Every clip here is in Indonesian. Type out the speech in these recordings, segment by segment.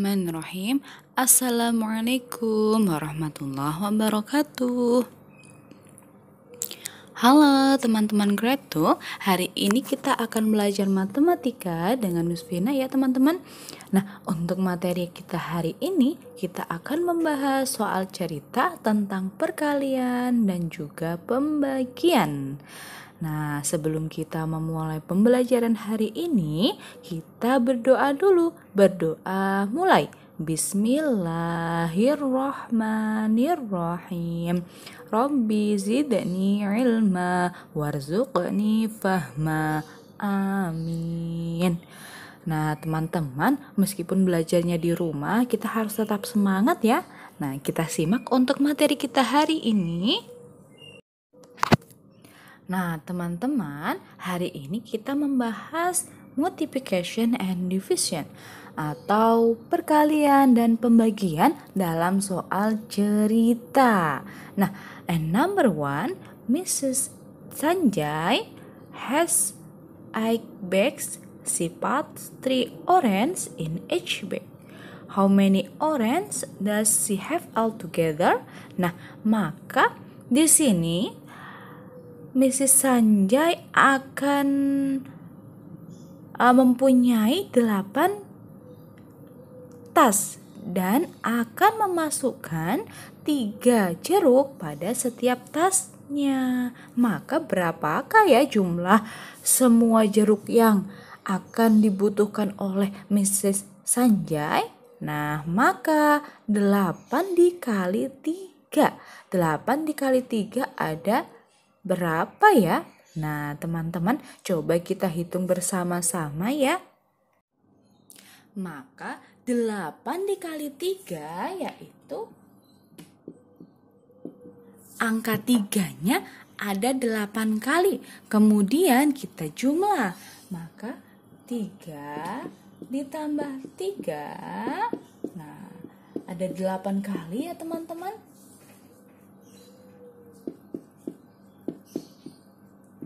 Bismillahirrahmanirrahim Assalamualaikum warahmatullahi wabarakatuh Halo teman-teman kreatu. Hari ini kita akan belajar matematika dengan Nusvina ya teman-teman Nah untuk materi kita hari ini Kita akan membahas soal cerita tentang perkalian dan juga pembagian Nah, sebelum kita memulai pembelajaran hari ini, kita berdoa dulu. Berdoa mulai. Bismillahirrahmanirrahim. Rabbi zidni ilma warzuqni fahma. Amin. Nah, teman-teman, meskipun belajarnya di rumah, kita harus tetap semangat ya. Nah, kita simak untuk materi kita hari ini. Nah, teman-teman, hari ini kita membahas multiplication and division atau perkalian dan pembagian dalam soal cerita. Nah, and number one, Mrs. Sanjay has eight bags. She put three orange in each bag. How many orange does she have altogether? Nah, maka di sini Mrs. Sanjay akan uh, mempunyai delapan tas dan akan memasukkan tiga jeruk pada setiap tasnya. Maka berapakah ya jumlah semua jeruk yang akan dibutuhkan oleh Mrs. Sanjay? Nah, maka 8 dikali 3. 8 dikali 3 ada Berapa ya? Nah, teman-teman, coba kita hitung bersama-sama ya. Maka 8 dikali 3 yaitu angka 3-nya ada 8 kali. Kemudian kita jumlah. Maka 3 ditambah 3. Nah, ada 8 kali ya teman-teman.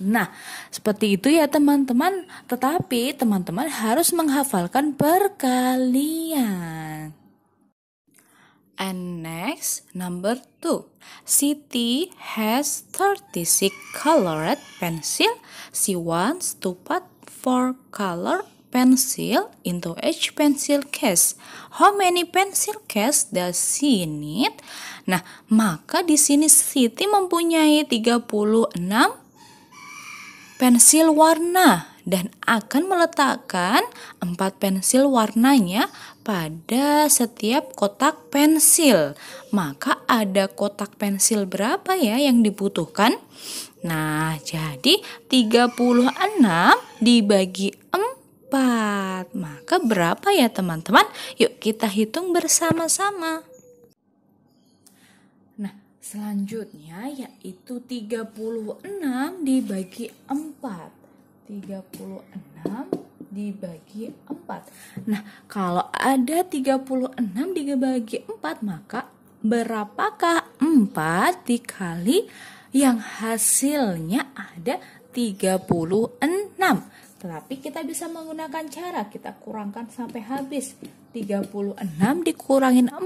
Nah, seperti itu ya teman-teman. Tetapi teman-teman harus menghafalkan perkalian. And next, number two. Siti has 36 colored pencil. She wants to put four color pencil into each pencil case. How many pencil case does she need? Nah, maka di sini Siti mempunyai 36 pensil warna dan akan meletakkan empat pensil warnanya pada setiap kotak pensil. Maka ada kotak pensil berapa ya yang dibutuhkan? Nah, jadi 36 dibagi 4. Maka berapa ya teman-teman? Yuk kita hitung bersama-sama. Selanjutnya yaitu 36 dibagi 4. 36 dibagi 4. Nah, kalau ada 36 dibagi 4, maka berapakah 4 dikali yang hasilnya ada 36? Tetapi kita bisa menggunakan cara kita kurangkan sampai habis. 36 dikurangin 4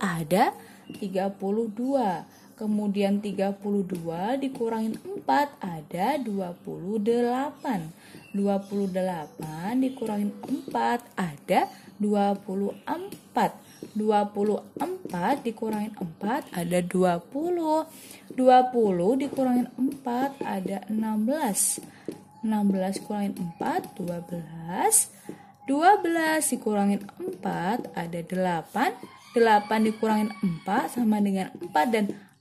ada 32. Kemudian 32 dikurangin 4 ada 28. 28 dikurangin 4 ada 24. 24 dikurangin 4 ada 20 20 dikurangin 4 ada 16 16 kurangin 4 12 12 dikurangin 4 ada 8 8 dikurangin 4 sama dengan 4 dan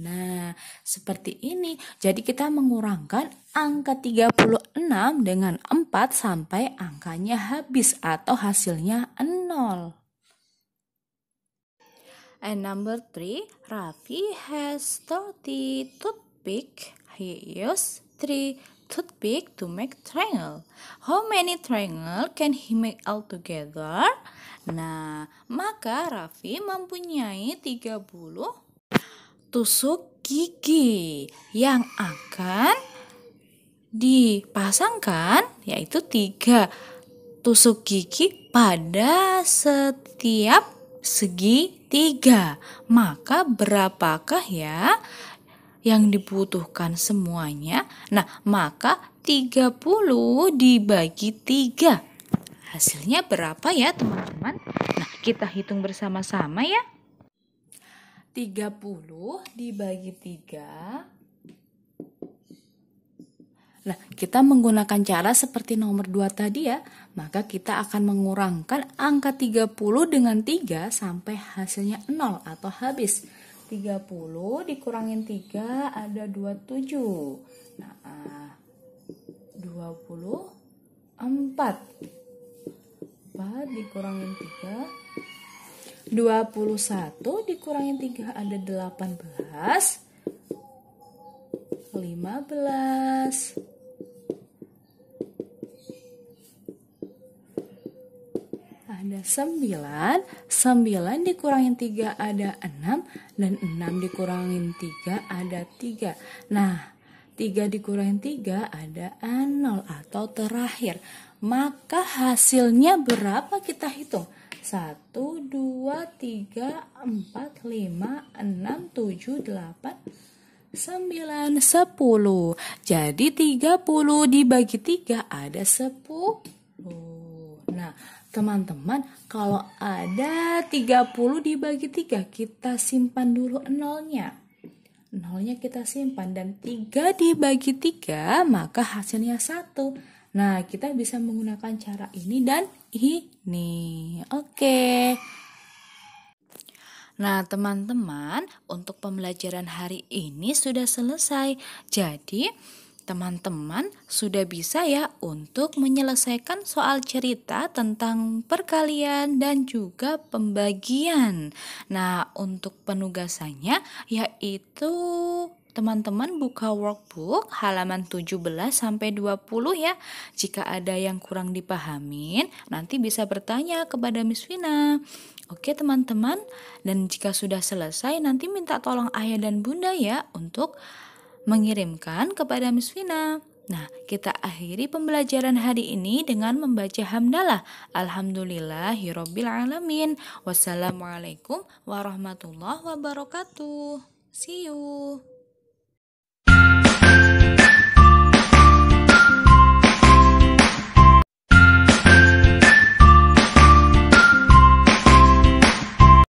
Nah, seperti ini. Jadi kita mengurangkan angka 36 dengan 4 sampai angkanya habis atau hasilnya 0. And number 3, Raffi has 30 toothpick. He used 3 toothpick to make triangle. How many triangle can he make altogether? Nah, maka Raffi mempunyai 30 tusuk gigi yang akan dipasangkan yaitu tiga tusuk gigi pada setiap segi tiga maka berapakah ya yang dibutuhkan semuanya. Nah, maka 30 dibagi tiga. Hasilnya berapa ya, teman-teman? Nah, kita hitung bersama-sama ya. 30 dibagi 3. Nah, kita menggunakan cara seperti nomor 2 tadi ya, maka kita akan mengurangkan angka 30 dengan 3 sampai hasilnya 0 atau habis. 30 dikurangin 3 ada 27. Nah, 24. 4 dikurangin 3 21 dikurangin 3 ada 18 15 ada 9 9 dikurangin 3 ada 6 dan 6 dikurangin 3 ada 3 nah 3 dikurangin 3 ada 0 atau terakhir maka hasilnya berapa kita hitung 1, 2, 3, 4, 5, 6, 7, 8, 9, 10. Jadi 30 dibagi 3 ada 10. Nah, teman-teman, kalau ada 30 dibagi 3, kita simpan dulu nolnya. Nolnya kita simpan dan 3 dibagi 3, maka hasilnya 1. Nah, kita bisa menggunakan cara ini dan ini. Oke. Nah, teman-teman, untuk pembelajaran hari ini sudah selesai. Jadi, teman-teman sudah bisa ya untuk menyelesaikan soal cerita tentang perkalian dan juga pembagian. Nah, untuk penugasannya yaitu teman-teman buka workbook halaman 17 sampai 20 ya. Jika ada yang kurang dipahamin, nanti bisa bertanya kepada Miss Vina. Oke teman-teman, dan jika sudah selesai nanti minta tolong ayah dan bunda ya untuk mengirimkan kepada Miss Vina. Nah, kita akhiri pembelajaran hari ini dengan membaca hamdalah. Alhamdulillah, alamin. Wassalamualaikum warahmatullahi wabarakatuh. See you.